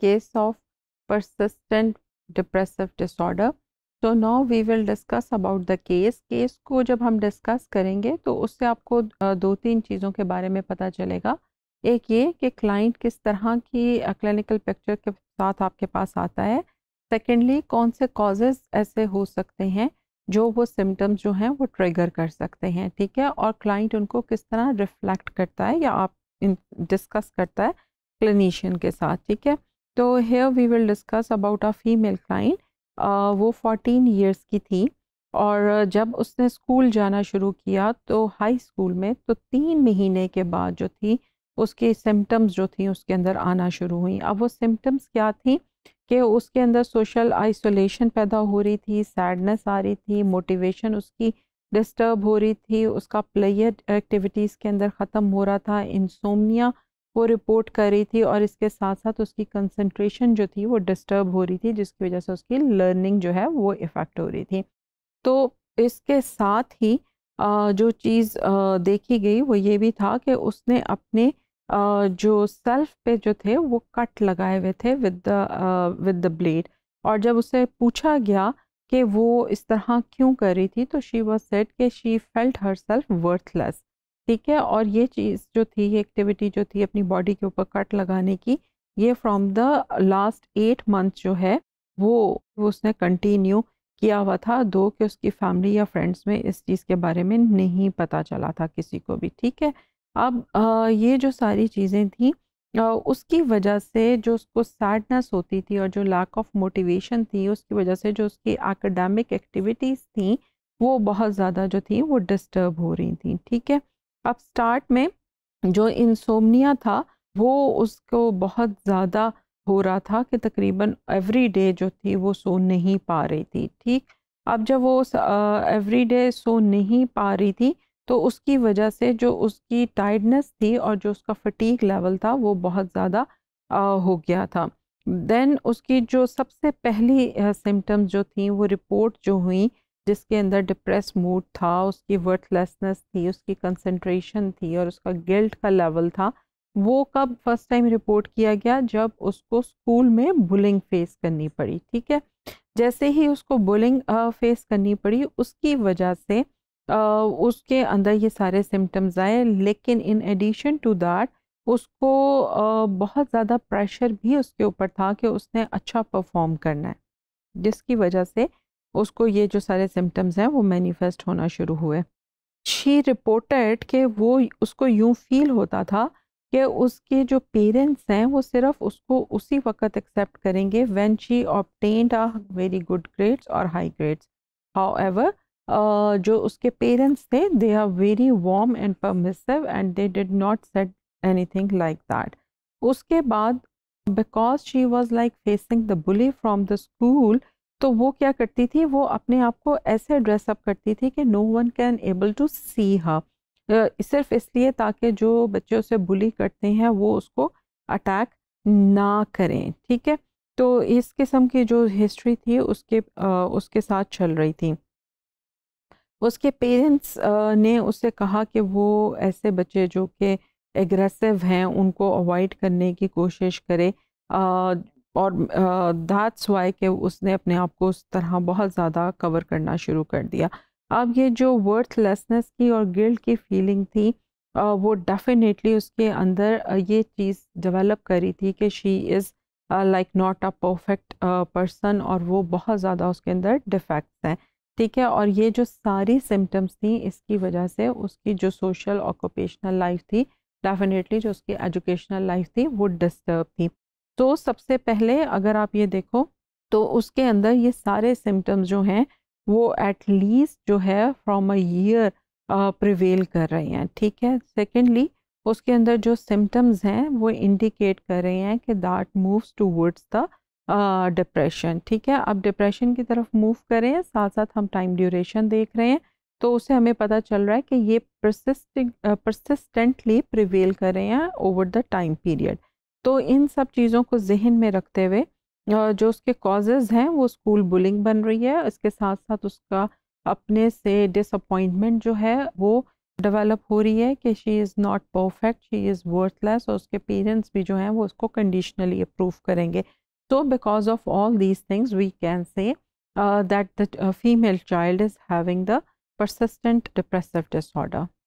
case of persistent depressive disorder. So now we will discuss about the case. Case को जब हम discuss करेंगे तो उससे आपको दो तीन चीज़ों के बारे में पता चलेगा एक ये कि क्लाइंट किस तरह की क्लिनिकल पिक्चर के साथ आपके पास आता है सेकेंडली कौन से कॉजेज ऐसे हो सकते हैं जो वो सिम्टम्स जो हैं वो ट्रिगर कर सकते हैं ठीक है और क्लाइंट उनको किस तरह रिफ्लेक्ट करता है या आप डिस्कस करता है क्लिनिशियन के साथ ठीक है तो here we will discuss about a female client वो फोर्टीन ईयर्स की थी और uh, जब उसने स्कूल जाना शुरू किया तो हाई स्कूल में तो तीन महीने के बाद जो थी उसके सिम्टम्स जो थी उसके अंदर आना शुरू हुई अब वो सिम्टम्स क्या थी कि उसके अंदर सोशल आइसोलेशन पैदा हो रही थी सैडनेस आ रही थी मोटिवेशन उसकी डिस्टर्ब हो रही थी उसका प्लेयर एक्टिविटीज़ के अंदर ख़त्म हो रहा था इंसोमिया वो रिपोर्ट कर रही थी और इसके साथ साथ उसकी कंसंट्रेशन जो थी वो डिस्टर्ब हो रही थी जिसकी वजह से उसकी लर्निंग जो है वो इफ़ेक्ट हो रही थी तो इसके साथ ही जो चीज़ देखी गई वो ये भी था कि उसने अपने जो सेल्फ पे जो थे वो कट लगाए हुए थे with the with the blade और जब उसे पूछा गया कि वो इस तरह क्यों कर रही थी तो शी वॉज सेट कि she felt herself worthless ठीक है और ये चीज़ जो थी ये एक्टिविटी जो थी अपनी बॉडी के ऊपर कट लगाने की ये from the last eight month जो है वो उसने कंटिन्यू किया हुआ था दो कि उसकी फैमिली या फ्रेंड्स में इस चीज़ के बारे में नहीं पता चला था किसी को भी ठीक है अब आ, ये जो सारी चीज़ें थी आ, उसकी वजह से जो उसको सैडनेस होती थी और जो लैक ऑफ मोटिवेशन थी उसकी वजह से जो उसकी एकेडमिक एक्टिविटीज़ थी वो बहुत ज़्यादा जो थी वो डिस्टर्ब हो रही थी ठीक है अब स्टार्ट में जो इंसोमनिया था वो उसको बहुत ज़्यादा हो रहा था कि तकरीबन एवरी डे जो थी वो सो नहीं पा रही थी ठीक अब जब वो एवरी डे सो नहीं पा रही थी तो उसकी वजह से जो उसकी टाइडनेस थी और जो उसका फटीक लेवल था वो बहुत ज़्यादा हो गया था देन उसकी जो सबसे पहली सिम्टम्स जो थी वो रिपोर्ट जो हुई जिसके अंदर डिप्रेस मूड था उसकी वर्थलेसनेस थी उसकी कंसंट्रेशन थी और उसका गिल्ट का लेवल था वो कब फर्स्ट टाइम रिपोर्ट किया गया जब उसको स्कूल में बुलिंग फेस करनी पड़ी ठीक है जैसे ही उसको बुलिंग फेस करनी पड़ी उसकी वजह से उसके अंदर ये सारे सिम्टम्स आए लेकिन इन एडिशन टू दैट उसको बहुत ज़्यादा प्रेशर भी उसके ऊपर था कि उसने अच्छा परफॉर्म करना है जिसकी वजह से उसको ये जो सारे सिम्टम्स हैं वो मैनिफेस्ट होना शुरू हुए शी रिपोर्टेड कि वो उसको यूँ फील होता था कि उसके जो पेरेंट्स हैं वो सिर्फ उसको उसी वक्त एक्सेप्ट करेंगे when she obtained a very good grades और हाई ग्रेड्स हाउ एवर जो उसके पेरेंट्स थे they are very warm and permissive and they did not set any like that उसके बाद because she was like facing the bully from the school तो वो क्या करती थी वो अपने आप को ऐसे ड्रेस अप करती थी कि no one can able to see हा सिर्फ इसलिए ताकि जो बच्चे उसे बुली करते हैं वो उसको अटैक ना करें ठीक है तो इस किस्म की जो हिस्ट्री थी उसके आ, उसके साथ चल रही थी उसके पेरेंट्स ने उससे कहा कि वो ऐसे बच्चे जो कि एग्रेसिव हैं उनको अवॉइड करने की कोशिश करे आ, और दैट्स वाई के उसने अपने आप को उस तरह बहुत ज़्यादा कवर करना शुरू कर दिया अब ये जो वर्थलेसनेस की और गिल्ड की फीलिंग थी वो डेफिनेटली उसके अंदर ये चीज़ डेवलप करी थी कि she is like not a perfect person और वो बहुत ज़्यादा उसके अंदर डिफेक्ट्स हैं ठीक है और ये जो सारी सिम्टम्स थी इसकी वजह से उसकी जो सोशल ऑक्यूपेशनल लाइफ थी डेफिनेटली जो उसकी एजुकेशनल लाइफ थी वो डिस्टर्ब थी तो सबसे पहले अगर आप ये देखो तो उसके अंदर ये सारे सिम्टम्स जो हैं वो एट लीस्ट जो है फ्रॉम अ ईयर प्रिवेल कर रहे हैं ठीक है सेकेंडली उसके अंदर जो सिम्टम्स हैं वो इंडिकेट कर रहे हैं कि that moves towards the depression ठीक है अब डिप्रेशन की तरफ मूव करें साथ साथ हम टाइम ड्यूरेशन देख रहे हैं तो उसे हमें पता चल रहा है कि ये परसिस्टेंटली प्रिवेल कर रहे हैं ओवर द टाइम पीरियड तो इन सब चीज़ों को जहन में रखते हुए जो उसके कॉजेज़ हैं वो स्कूल बुलिंग बन रही है इसके साथ साथ उसका अपने से डिसअपॉइंटमेंट जो है वो डेवलप हो रही है कि she is not perfect she is worthless और उसके पेरेंट्स भी जो हैं वो उसको कंडीशनली अप्रूव करेंगे so because of all these things we can say that the female child is having the persistent depressive disorder